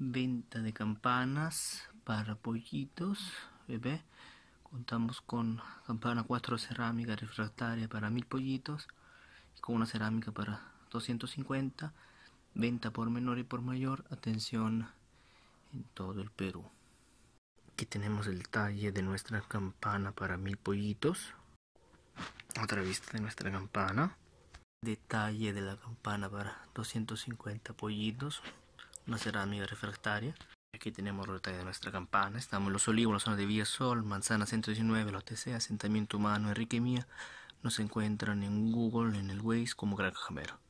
venta de campanas para pollitos bebé contamos con campana 4 cerámica refractaria para mil pollitos y con una cerámica para 250 venta por menor y por mayor atención en todo el Perú aquí tenemos el talle de nuestra campana para mil pollitos otra vista de nuestra campana detalle de la campana para 250 pollitos no será amiga refractaria. Aquí tenemos el detalle de nuestra campana. Estamos en Los Olivos, la zona de sol, Manzana 119, los OTC, Asentamiento Humano, Enrique Mía. Nos encuentran en Google, en el Waze, como Gran Cajamero.